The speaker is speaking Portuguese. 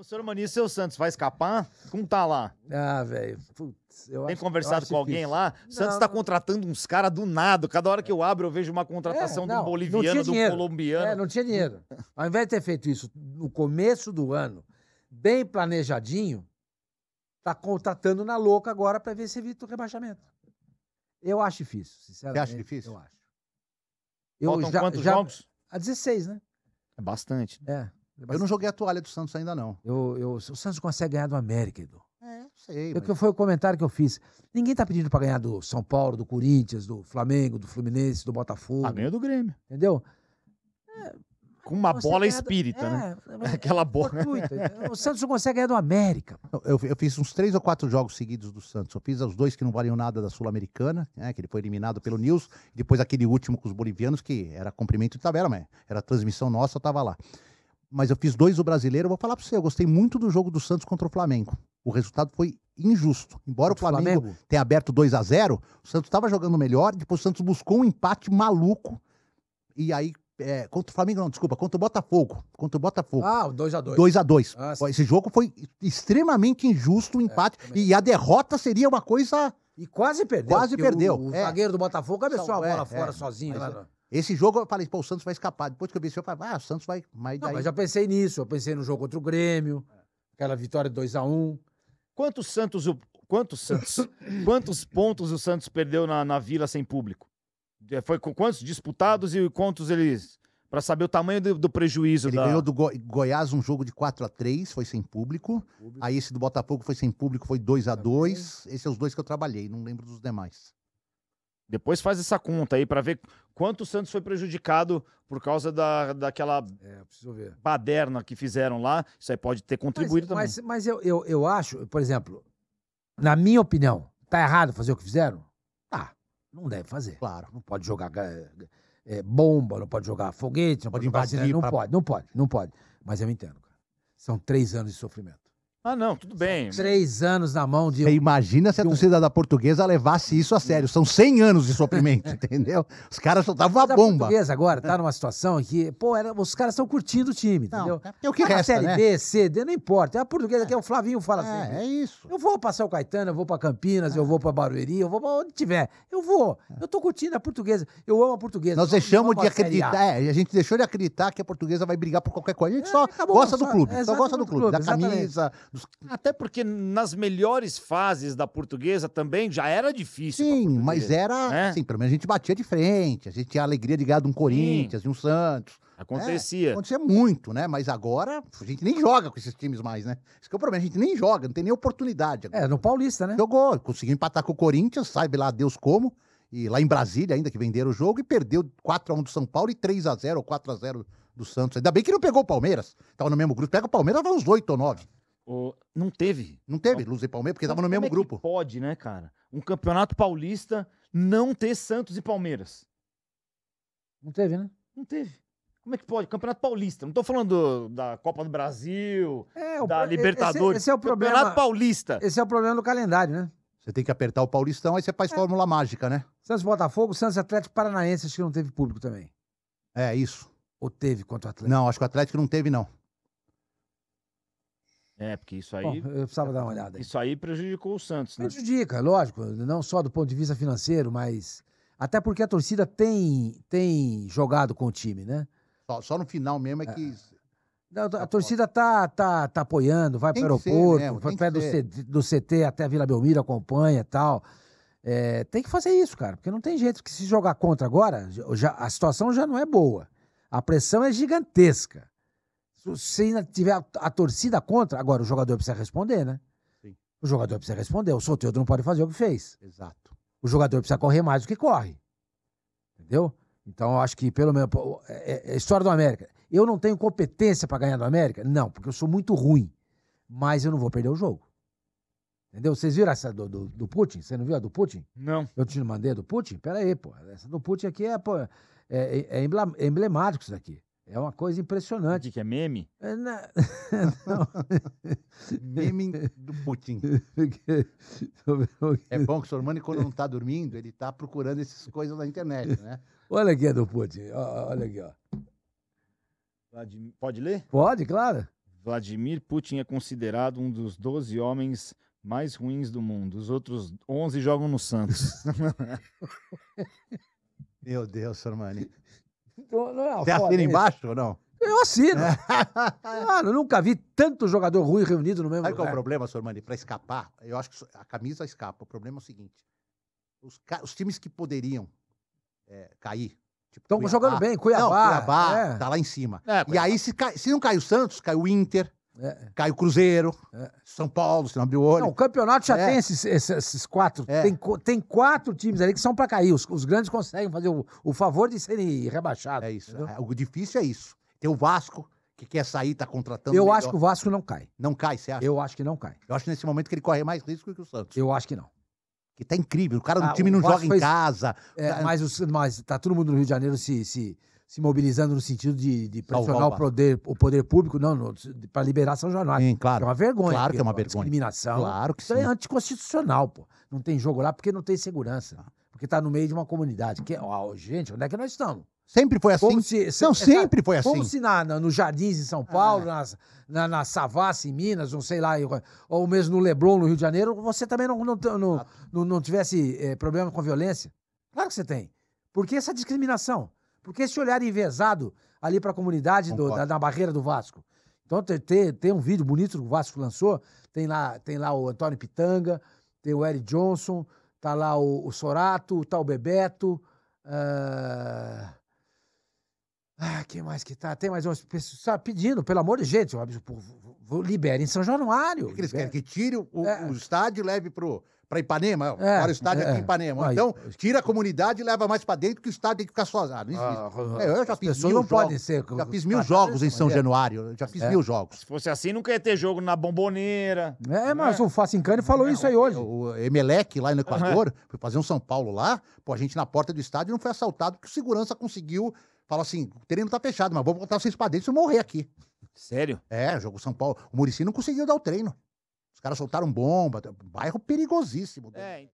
O senhor Maurício seu Santos vai escapar? Como tá lá? Ah, velho, Tem acho, conversado eu com alguém difícil. lá? Não, Santos tá contratando uns caras do nada. Cada hora que eu abro, eu vejo uma contratação é, não, do boliviano, do colombiano. É, não tinha dinheiro. Ao invés de ter feito isso no começo do ano, bem planejadinho, tá contratando na louca agora para ver se evita o rebaixamento. Eu acho difícil, sinceramente. Você acha difícil? Eu acho. Eu já, quantos já, jogos? A 16, né? É bastante. Né? É. É eu não joguei a toalha do Santos ainda, não. Eu, eu, o Santos consegue ganhar do América, Edu. É, sei. É mas... Foi o comentário que eu fiz. Ninguém tá pedindo para ganhar do São Paulo, do Corinthians, do Flamengo, do Fluminense, do Botafogo. Ah, ganha do Grêmio. Entendeu? É, com uma bola espírita, do... né? É, Aquela bola. É o Santos não consegue ganhar do América. Eu, eu, fiz uns três ou quatro jogos seguidos do Santos. Eu fiz os dois que não valiam nada da Sul-Americana, né? que ele foi eliminado pelo News, depois aquele último com os bolivianos, que era cumprimento de tabela, mas era transmissão nossa, eu tava lá mas eu fiz dois do brasileiro. Eu vou falar para você, eu gostei muito do jogo do Santos contra o Flamengo. O resultado foi injusto. Embora o Flamengo, Flamengo, tenha aberto 2 a 0 o Santos estava jogando melhor, depois o Santos buscou um empate maluco. E aí, é, contra o Flamengo, não, desculpa, contra o Botafogo. Contra o Botafogo. Ah, 2x2. 2x2. Ah, Esse jogo foi extremamente injusto o é, empate. É, e a derrota seria uma coisa. E quase perdeu. Quase perdeu. O, o é. zagueiro do Botafogo cabeçou a bola é, fora é. sozinho. Mas, né, esse jogo eu falei, pô, o Santos vai escapar. Depois que eu vi isso, eu falei, ah, o Santos vai. Mas, daí... Não, mas já pensei nisso, eu pensei no jogo contra o Grêmio, aquela vitória 2x1. Um. Quantos Santos. Quantos Santos? quantos pontos o Santos perdeu na, na vila sem público? É, foi com quantos disputados e quantos eles. Para saber o tamanho do, do prejuízo. Ele da... ganhou do Go Goiás um jogo de 4 a 3 foi sem público. público. Aí esse do Botafogo foi sem público, foi 2 a 2 Esses são é os dois que eu trabalhei, não lembro dos demais. Depois faz essa conta aí para ver quanto o Santos foi prejudicado por causa da, daquela é, baderna que fizeram lá. Isso aí pode ter contribuído mas, também. Mas, mas eu, eu, eu acho, por exemplo, na minha opinião, tá errado fazer o que fizeram? Tá, não deve fazer. Claro. Não pode jogar é, bomba, não pode jogar foguete, não pode, pode invadir. Não, pra... pode, não pode, não pode. Mas eu entendo, cara. São três anos de sofrimento. Ah, não, tudo bem. Três anos na mão de. imagina se a torcida da portuguesa levasse isso a sério. São 100 anos de sofrimento, entendeu? Os caras soltavam a bomba. A portuguesa agora tá numa situação que, pô, era, os caras estão curtindo o time, entendeu? é o que a resta, série né? B, C, D, não importa. A portuguesa que é o Flavinho fala é, assim. É isso. Eu vou passar o Caetano, eu vou para Campinas, é. eu ah. vou para Barueri, eu vou pra onde tiver. Eu vou. Eu tô curtindo a portuguesa. Eu amo a portuguesa. Nós deixamos de acreditar. A. É, a gente deixou de acreditar que a portuguesa vai brigar por qualquer coisa. A gente é, só acabou, gosta só, do clube. Só gosta do clube, clube da camisa até porque nas melhores fases da portuguesa também já era difícil. Sim, mas era. É? pelo menos a gente batia de frente, a gente tinha a alegria de ganhar de um Corinthians, Sim. de um Santos. Né? Acontecia. É, acontecia muito, né? Mas agora a gente nem joga com esses times mais, né? Isso que é o problema, a gente nem joga, não tem nem oportunidade. Agora. É, no Paulista, né? Jogou, conseguiu empatar com o Corinthians, sabe lá Deus como. E lá em Brasília, ainda que venderam o jogo, e perdeu 4x1 do São Paulo e 3x0 ou 4x0 do Santos. Ainda bem que não pegou o Palmeiras. Tava no mesmo grupo. Pega o Palmeiras, vai uns 8 ou 9. O... Não teve. Não teve Luz e Palmeiras, porque estava no mesmo é grupo. pode, né, cara? Um campeonato paulista não ter Santos e Palmeiras. Não teve, né? Não teve. Como é que pode? Campeonato Paulista. Não tô falando da Copa do Brasil, é, da Libertadores. Esse, esse, é o problema. Campeonato Paulista. Esse é o problema do calendário, né? Você tem que apertar o Paulistão, aí você faz é. fórmula mágica, né? Santos Botafogo, Santos Atlético Paranaense, acho que não teve público também. É, isso. Ou teve contra o Atlético? Não, acho que o Atlético não teve, não. É, porque isso aí. Bom, eu precisava é, dar uma olhada. Aí. Isso aí prejudicou o Santos, né? Prejudica, lógico, não só do ponto de vista financeiro, mas até porque a torcida tem, tem jogado com o time, né? Só, só no final mesmo é que. É. é a torcida tá, tá, tá apoiando, vai para o aeroporto, vai pé do, do CT até a Vila Belmiro, acompanha e tal. É, tem que fazer isso, cara, porque não tem jeito, que se jogar contra agora, já, a situação já não é boa. A pressão é gigantesca. Se ainda tiver a, torcida contra, agora o jogador precisa responder, né? Sim. O jogador precisa responder. O solteiro não pode fazer o que fez. Exato. O jogador precisa correr mais do que corre. Entendeu? Então eu acho que, pelo menos, é, é, é história do América. Eu não tenho competência para ganhar do América? Não, porque eu sou muito ruim. Mas eu não vou perder o jogo. Entendeu? Vocês viram essa do, do, do, Putin? Você não viu a do Putin? Não. Eu te mandei a do Putin? Pera aí, pô. Essa do Putin aqui é, pô, é, é, é emblemático isso daqui. É uma coisa impressionante. De que é meme? É, na... Né? meme do Putin. é bom que o Sormani, quando não está dormindo, ele está procurando essas coisas na internet, né? Olha aqui a é do Putin. Olha aqui, ó. Vladimir... Pode ler? Pode, claro. Vladimir Putin é considerado um dos 12 homens mais ruins do mundo. Os outros 11 jogam no Santos. Meu Deus, Sormani. Então, não, não, é, Você assina é embaixo ou não? Eu assino. É. Mano, nunca vi tanto jogador ruim reunido no mesmo Sabe lugar. qual é o problema, Mani? Para escapar, eu acho que a camisa escapa. O problema é o seguinte: os, os times que poderiam é, cair. Estão tipo, jogando bem, Cuiabá. Não, Cuiabá é. tá lá em cima. É, e aí, se, cai, se não cai o Santos, cai o Inter, é. é. Cai o Cruzeiro, é. São Paulo, se não abriu o olho. Não, o campeonato já é. tem esses, esses quatro. É. Tem, tem quatro times ali que são para cair. Os, os, grandes conseguem fazer o, o, favor de serem rebaixados. É isso. É, o difícil é isso. Tem o Vasco, que quer sair, tá contratando. Eu melhor. acho que o Vasco não cai. Não cai, você acha? Eu acho que não cai. Eu acho nesse momento que ele corre mais risco que o Santos. Eu acho que não. Que tá incrível. O cara do ah, time não Vasco joga fez... em casa. É, mas, os, mas tá todo mundo no Rio de Janeiro se, se se mobilizando no sentido de, de pressionar o poder, o poder público, não, para liberar São Jornal. Sim, claro. É uma vergonha. Claro que é uma é vergonha. Discriminação. Claro que é sim. Isso é anticonstitucional, pô. Não tem jogo lá porque não tem segurança. Porque está no meio de uma comunidade. Que, é, ó, gente, onde é que nós estamos? Sempre foi assim. Como se, não, sempre foi assim. Como se na, na, no Jardins em São Paulo, é. na, na, na Savassi em Minas, não sei lá, ou mesmo no Leblon, no Rio de Janeiro, você também não, não, não, não, não tivesse é, problema com violência. Claro que você tem. Por que essa discriminação? Porque esse olhar envezado ali para a comunidade do, da, da, barreira do Vasco. Então tem, tem, tem, um vídeo bonito que o Vasco lançou, tem lá, tem lá o Antônio Pitanga, tem o Eric Johnson, tá lá o, o Sorato, tá o Bebeto. Uh... Ah, quem mais que tá? Tem mais umas pessoas pedindo, pelo amor de gente, o Libere em São Januário. O que eles querem? Que tire o, é. o estádio e leve para Ipanema? É. Para o estádio é. aqui em Ipanema. É. então, tira a comunidade e leva mais para dentro, que o estádio tem que ficar sozinho. Ah, é, eu já fiz mil não jogos. ser. Já fiz mil jogos em São Januário. Já fiz mil jogos. Se fosse assim, nunca ia ter jogo na Bomboneira. É, mas né? o Facincani falou né? isso aí hoje. O Emelec, lá no Equador, uhum. foi fazer um São Paulo lá. Pô, a gente na porta do estádio não foi assaltado porque o segurança conseguiu. Falou assim: o terreno tá fechado, mas vou botar vocês para dentro se eu morrer aqui. Sério? É, jogo São Paulo. O Murici não conseguiu dar o treino. Os caras soltaram bomba, bairro perigosíssimo. É,